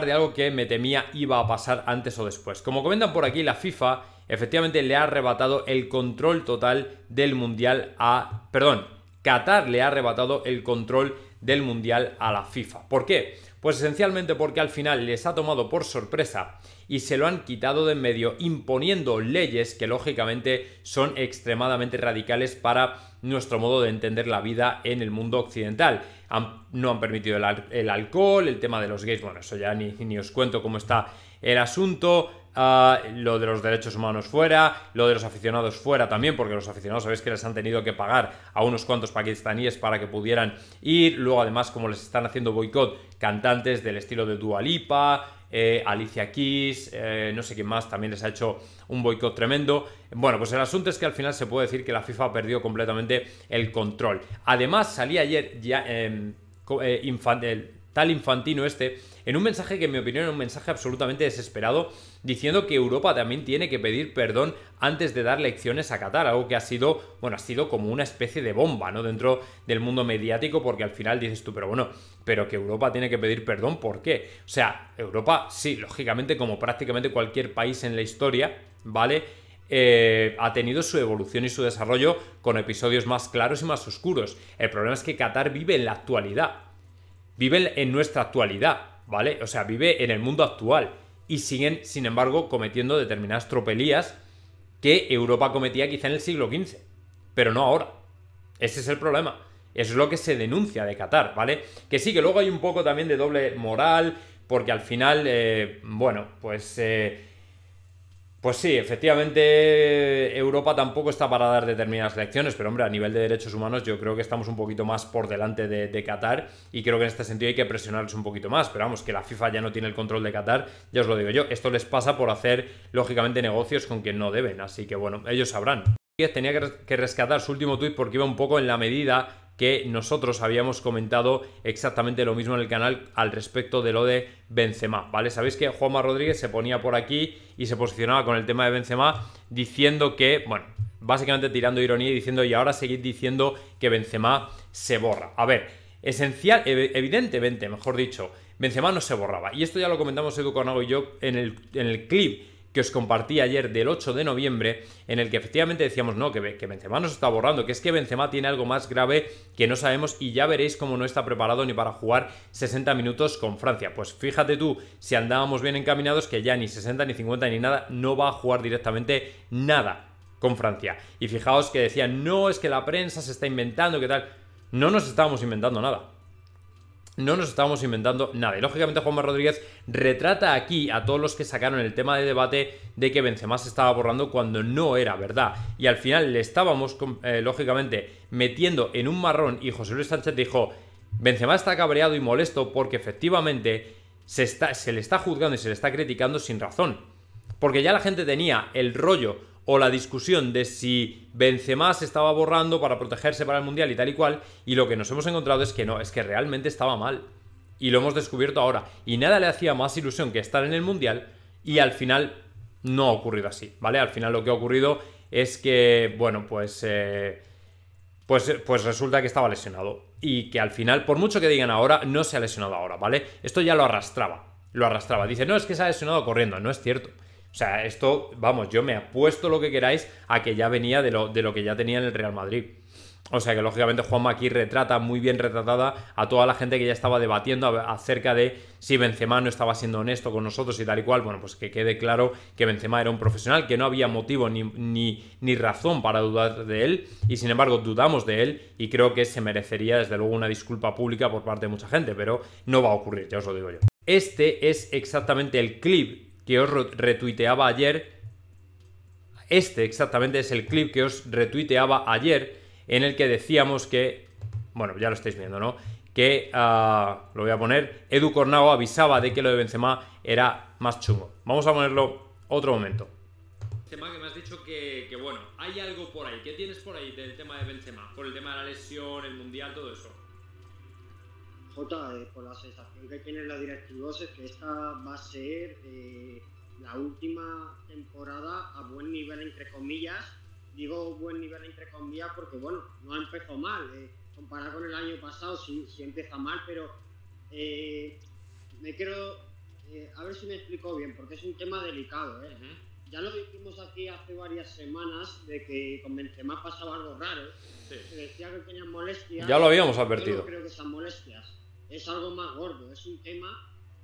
de algo que me temía iba a pasar antes o después. Como comentan por aquí, la FIFA efectivamente le ha arrebatado el control total del Mundial a... Perdón, Qatar le ha arrebatado el control del Mundial a la FIFA. ¿Por qué? Pues esencialmente porque al final les ha tomado por sorpresa y se lo han quitado de en medio imponiendo leyes que lógicamente son extremadamente radicales para nuestro modo de entender la vida en el mundo occidental. no han permitido el, alcohol, el tema de los gays, bueno, eso ya ni, os cuento cómo está el asunto. Ah, lo de los derechos humanos fuera, lo de los aficionados fuera también, porque los aficionados sabéis que les han tenido que pagar a unos cuantos pakistaníes para que pudieran ir, luego además como les están haciendo boicot cantantes del estilo de Dua Lipa, eh, Alicia Keys, eh, no sé quién más, también les ha hecho un boicot tremendo. Bueno, pues el asunto es que al final se puede decir que la FIFA perdió completamente el control. Además, salía ayer ya, em, eh, tal infantino este en un mensaje que en mi opinión era un mensaje absolutamente desesperado, diciendo que Europa también tiene que pedir perdón antes de dar lecciones a Qatar, algo que ha sido, bueno, ha sido como una especie de bomba, ¿no? Dentro del mundo mediático, porque al final dices tú, pero bueno, pero que Europa tiene que pedir perdón, ¿por qué? O sea, Europa, sí, lógicamente, como prácticamente cualquier país en la historia, ¿vale? Eh, ha tenido su evolución y su desarrollo con episodios más claros y más oscuros. El problema es que Qatar vive en la actualidad. Vive en nuestra actualidad. ¿vale? O sea, vive en el mundo actual y siguen, sin embargo, cometiendo determinadas tropelías que Europa cometía quizá en el siglo XV, pero no ahora. Ese es el problema. Eso es lo que se denuncia de Qatar, ¿vale? Que sí, que luego hay un poco también de doble moral, porque al final, eh, bueno, pues... Eh, pues sí, efectivamente Europa tampoco está para dar determinadas lecciones, pero hombre, a nivel de derechos humanos yo creo que estamos un poquito más por delante de, Qatar y creo que en este sentido hay que presionarles un poquito más, pero vamos, que la FIFA ya no tiene el control de Qatar, ya os lo digo yo, esto les pasa por hacer lógicamente negocios con quien no deben, así que bueno, ellos sabrán. Tenía que rescatar su último tuit porque iba un poco en la medida que nosotros habíamos comentado exactamente lo mismo en el canal al respecto de lo de Benzema, ¿vale? Sabéis que Juanma Rodríguez se ponía por aquí y se posicionaba con el tema de Benzema diciendo que, bueno, básicamente tirando ironía y diciendo, y ahora seguir diciendo que Benzema se borra. A ver, esencial, evidentemente, mejor dicho, Benzema no se borraba. Y esto ya lo comentamos Edu Conago y yo en el, en el clip que os compartí ayer del 8 de noviembre, en el que efectivamente decíamos, no, que, que Benzema nos está borrando, que es que Benzema tiene algo más grave que no sabemos y ya veréis cómo no está preparado ni para jugar 60 minutos con Francia. Pues fíjate tú, si andábamos bien encaminados, que ya ni 60, ni 50, ni nada, no va a jugar directamente nada con Francia. Y fijaos que decían, no, es que la prensa se está inventando, ¿qué tal? No nos estábamos inventando nada. No nos estábamos inventando nada. Y lógicamente Juanma Rodríguez retrata aquí a todos los que sacaron el tema de debate de que Benzema se estaba borrando cuando no era verdad. Y al final le estábamos, eh, lógicamente, metiendo en un marrón y José Luis Sánchez dijo, Benzema está cabreado y molesto porque efectivamente se, está, se le está juzgando y se le está criticando sin razón. Porque ya la gente tenía el rollo o la discusión de si Benzema se estaba borrando para protegerse para el Mundial y tal y cual, y lo que nos hemos encontrado es que no, es que realmente estaba mal. Y lo hemos descubierto ahora. Y nada le hacía más ilusión que estar en el Mundial y al final no ha ocurrido así, ¿vale? Al final lo que ha ocurrido es que, bueno, pues... Eh, pues, pues resulta que estaba lesionado. Y que al final, por mucho que digan ahora, no se ha lesionado ahora, ¿vale? Esto ya lo arrastraba. Lo arrastraba. Dice, no, es que se ha lesionado corriendo. No es cierto. O sea, esto, vamos, yo me apuesto lo que queráis a que ya venía de lo, de lo que ya tenía en el Real Madrid. O sea que lógicamente Juanma aquí retrata muy bien retratada a toda la gente que ya estaba debatiendo acerca de si Benzema no estaba siendo honesto con nosotros y tal y cual. Bueno, pues que quede claro que Benzema era un profesional, que no había motivo ni, ni, ni razón para dudar de él y sin embargo dudamos de él y creo que se merecería desde luego una disculpa pública por parte de mucha gente, pero no va a ocurrir, ya os lo digo yo. Este es exactamente el clip que os retuiteaba ayer. Este exactamente es el clip que os retuiteaba ayer en el que decíamos que, bueno, ya lo estáis viendo, ¿no? Que, ah, lo voy a poner, Edu Cornago avisaba de que lo de Benzema era más chungo. Vamos a ponerlo otro momento. Benzema, que me has dicho que, bueno, hay algo por ahí. ¿Qué tienes por ahí del tema de Benzema? Por el tema de la lesión, el mundial, todo eso. Jota, por la sensación que tiene la directiva es que esta va a ser eh, la última temporada a buen nivel, entre comillas. Digo buen nivel, entre comillas, porque bueno, no ha empezado mal. Eh, comparado con el año pasado, sí, sí empieza mal, pero eh, me quiero. Eh, a ver si me explico bien, porque es un tema delicado. Ya lo dijimos aquí hace varias semanas de que con Benzema pasaba algo raro. Se decía que tenían molestias. Ya lo habíamos advertido. Yo creo que sean molestias es algo más gordo, es un tema,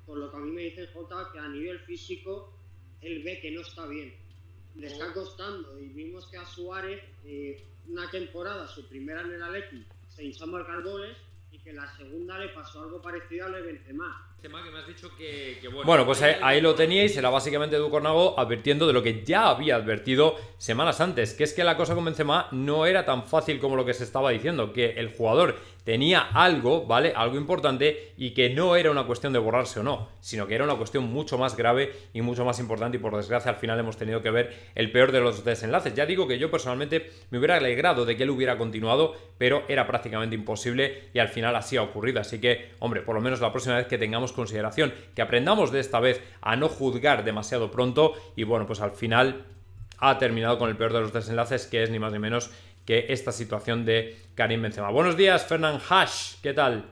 por lo que a mí me dice Jota, que a nivel físico él ve que no está bien. Le está oh. costando y vimos que a Suárez eh, una temporada, su primera en el Atleti, se hinchó a marcar goles y que la segunda le pasó algo parecido a Le más bueno, pues ahí, lo teníais, era básicamente Ducornago Cornago advirtiendo de lo que ya había advertido semanas antes, que es que la cosa con Benzema no era tan fácil como lo que se estaba diciendo, que el jugador tenía algo, ¿vale? Algo importante y que no era una cuestión de borrarse o no, sino que era una cuestión mucho más grave y mucho más importante y por desgracia al final hemos tenido que ver el peor de los desenlaces. Ya digo que yo personalmente me hubiera alegrado de que él hubiera continuado, pero era prácticamente imposible y al final así ha ocurrido. Así que, hombre, por lo menos la próxima vez que tengamos consideración, que aprendamos de esta vez a no juzgar demasiado pronto y bueno, pues al final ha terminado con el peor de los desenlaces, que es ni más ni menos que esta situación de Karim Benzema. Buenos días, Fernán Hash, ¿qué tal?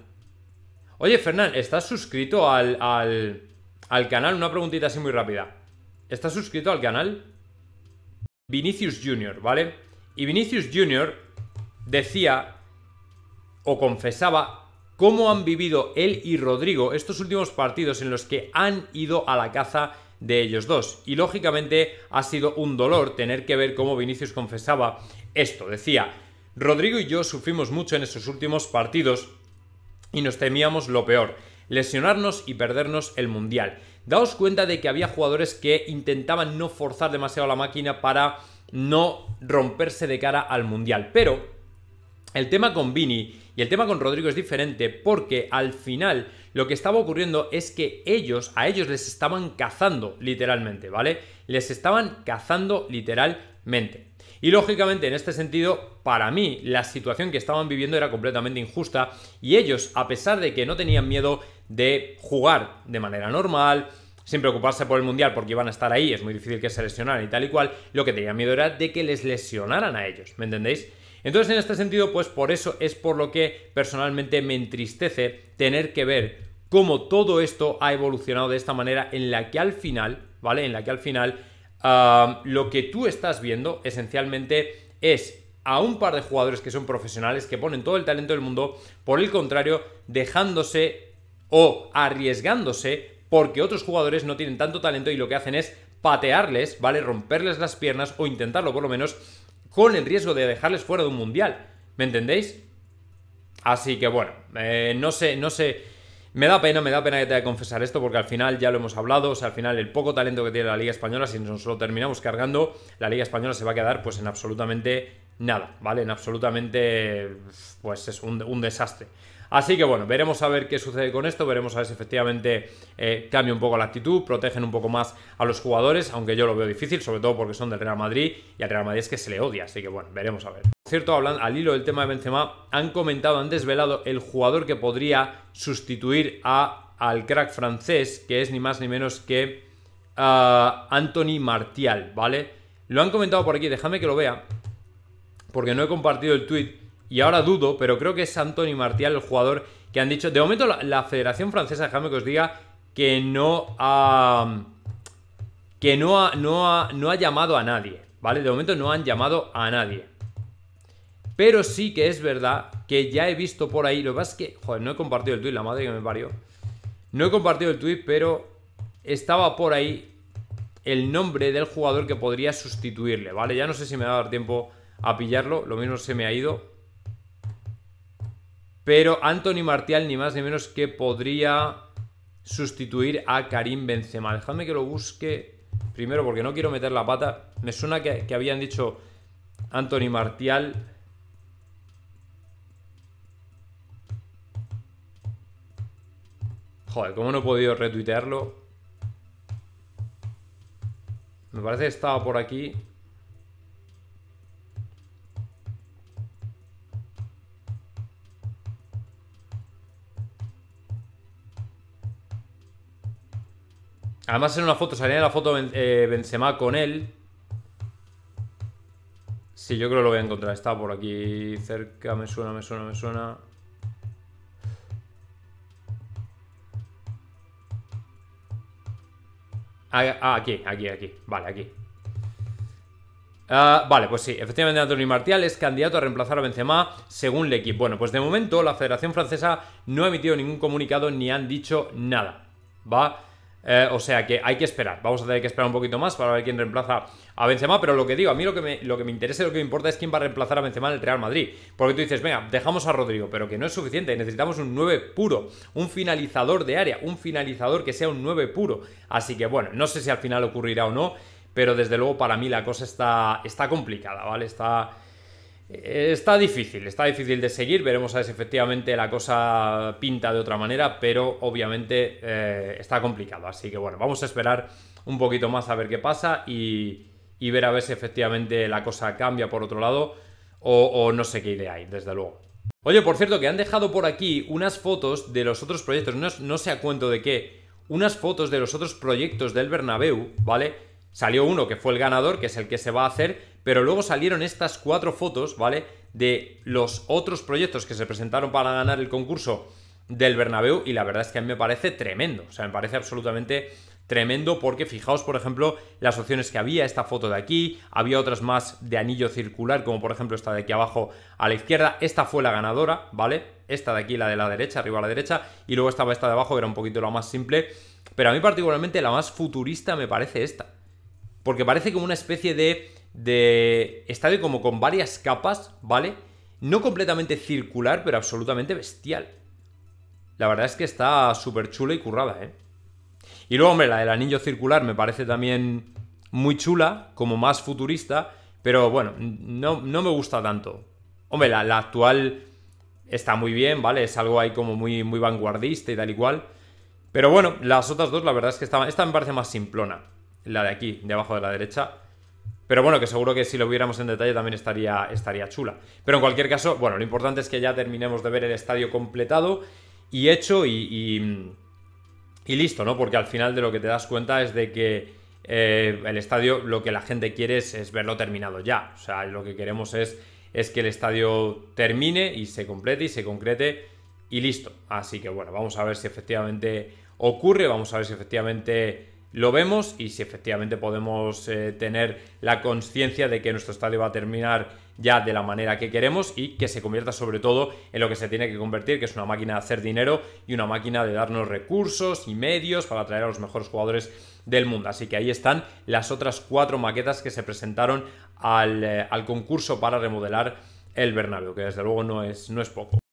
Oye, Fernán, ¿estás suscrito al, al, al canal? Una preguntita así muy rápida. ¿Estás suscrito al canal? Vinicius Jr., ¿vale? Y Vinicius Jr. decía o confesaba cómo han vivido él y Rodrigo estos últimos partidos en los que han ido a la caza de ellos dos. Y lógicamente ha sido un dolor tener que ver cómo Vinicius confesaba esto. Decía, Rodrigo y yo sufrimos mucho en esos últimos partidos y nos temíamos lo peor, lesionarnos y perdernos el Mundial. Daos cuenta de que había jugadores que intentaban no forzar demasiado la máquina para no romperse de cara al Mundial. Pero el tema con Vini y el tema con Rodrigo es diferente porque al final lo que estaba ocurriendo es que ellos, a ellos les estaban cazando literalmente, ¿vale? Les estaban cazando literalmente. Y lógicamente en este sentido, para mí, la situación que estaban viviendo era completamente injusta y ellos, a pesar de que no tenían miedo de jugar de manera normal, sin preocuparse por el mundial porque iban a estar ahí, es muy difícil que se lesionaran y tal y cual, lo que tenían miedo era de que les lesionaran a ellos, ¿me entendéis? Entonces, en este sentido, pues por eso es por lo que personalmente me entristece tener que ver cómo todo esto ha evolucionado de esta manera en la que al final, ¿vale? En la que al final ah, lo que tú estás viendo esencialmente es a un par de jugadores que son profesionales, que ponen todo el talento del mundo, por el contrario, dejándose o arriesgándose porque otros jugadores no tienen tanto talento y lo que hacen es patearles, ¿vale? Romperles las piernas o intentarlo por lo menos con el riesgo de dejarles fuera de un mundial. ¿Me entendéis? Así que bueno, eh, no sé, no sé. Me da pena, me da pena que te que confesar esto porque al final ya lo hemos hablado, o sea, al final el poco talento que tiene la Liga Española, si nos lo terminamos cargando, la Liga Española se va a quedar pues en absolutamente nada, ¿vale? En absolutamente, pues es un desastre. Así que bueno, veremos a ver qué sucede con esto, veremos a ver si efectivamente eh, cambia un poco la actitud, protegen un poco más a los jugadores, aunque yo lo veo difícil, sobre todo porque son del Real Madrid y al Real Madrid es que se le odia, así que bueno, veremos a ver. Por cierto, hablando, al hilo del tema de Benzema, han comentado, han desvelado el jugador que podría sustituir a, al crack francés, que es ni más ni menos que ah, Anthony Martial, ¿vale? Lo han comentado por aquí, déjame que lo vea, porque no he compartido el tweet y ahora dudo, pero creo que es Anthony Martial el jugador que han dicho. De momento, la, Federación Francesa, déjame que os diga, que no ha. que no no, no ha llamado a nadie, ¿vale? De momento no han llamado a nadie. Pero sí que es verdad que ya he visto por ahí. Lo que pasa es que, joder, no he compartido el tuit, la madre que me parió. No he compartido el tuit, pero estaba por ahí el nombre del jugador que podría sustituirle, ¿vale? Ya no sé si me va a dar tiempo a pillarlo, lo mismo se me ha ido. Pero Anthony Martial ni más ni menos que podría sustituir a Karim Benzema. Déjame que lo busque primero porque no quiero meter la pata. Me suena que, que habían dicho Anthony Martial. Joder, ¿cómo no he podido retuitearlo? Me parece que estaba por aquí. Además en una foto, salía la foto eh, Benzema con él. Sí, yo creo que lo voy a encontrar. Está por aquí cerca, me suena, me suena, me suena. Ah, aquí, aquí, aquí. Vale, aquí. Ah, vale, pues sí, efectivamente Anthony Martial es candidato a reemplazar a Benzema según equipo. Bueno, pues de momento la Federación Francesa no ha emitido ningún comunicado ni han dicho nada. ¿Va? Eh, o sea que hay que esperar. Vamos a tener que esperar un poquito más para ver quién reemplaza a Benzema. Pero lo que digo, a mí lo que me, interesa y lo que me importa es quién va a reemplazar a Benzema en el Real Madrid. Porque tú dices, venga, dejamos a Rodrigo, pero que no es suficiente. Necesitamos un 9 puro, un finalizador de área, un finalizador que sea un 9 puro. Así que bueno, no sé si al final ocurrirá o no. Pero desde luego para mí la cosa está, está complicada, ¿vale? Está, eh, está difícil, está difícil de seguir, veremos a ver si efectivamente la cosa pinta de otra manera, pero obviamente eh, está complicado, así que bueno, vamos a esperar un poquito más a ver qué pasa y, ver a ver si efectivamente la cosa cambia por otro lado o, no sé qué idea hay, desde luego. Oye, por cierto, que han dejado por aquí unas fotos de los otros proyectos, no, no sé a cuento de qué, unas fotos de los otros proyectos del Bernabéu, ¿vale? Salió uno que fue el ganador, que es el que se va a hacer, pero luego salieron estas cuatro fotos, ¿vale? De los otros proyectos que se presentaron para ganar el concurso del Bernabéu y la verdad es que a mí me parece tremendo, o sea, me parece absolutamente tremendo porque fijaos, por ejemplo, las opciones que había, esta foto de aquí, había otras más de anillo circular, como por ejemplo esta de aquí abajo a la izquierda, esta fue la ganadora, ¿vale? Esta de aquí, la de la derecha, arriba a la derecha, y luego estaba esta de abajo, era un poquito la más simple, pero a mí particularmente la más futurista me parece esta, porque parece como una especie de de estadio como con varias capas, ¿vale? No completamente circular, pero absolutamente bestial. La verdad es que está súper chula y currada, ¿eh? Y luego, hombre, la del anillo circular me parece también muy chula, como más futurista, pero bueno, no, no me gusta tanto. Hombre, la, la, actual está muy bien, ¿vale? Es algo ahí como muy, muy vanguardista y tal y cual. Pero bueno, las otras dos, la verdad es que esta me parece más simplona. La de aquí, debajo de la derecha, pero bueno, que seguro que si lo viéramos en detalle también estaría, estaría chula. Pero en cualquier caso, bueno, lo importante es que ya terminemos de ver el estadio completado y hecho y, y, listo, ¿no? Porque al final de lo que te das cuenta es de que eh, el estadio lo que la gente quiere es, verlo terminado ya. O sea, lo que queremos es, es que el estadio termine y se complete y se concrete y listo. Así que bueno, vamos a ver si efectivamente ocurre, vamos a ver si efectivamente lo vemos y si efectivamente podemos eh, tener la conciencia de que nuestro estadio va a terminar ya de la manera que queremos y que se convierta sobre todo en lo que se tiene que convertir, que es una máquina de hacer dinero y una máquina de darnos recursos y medios para atraer a los mejores jugadores del mundo. Así que ahí están las otras cuatro maquetas que se presentaron al, eh, concurso para remodelar el Bernabéu, que desde luego no es, no es poco.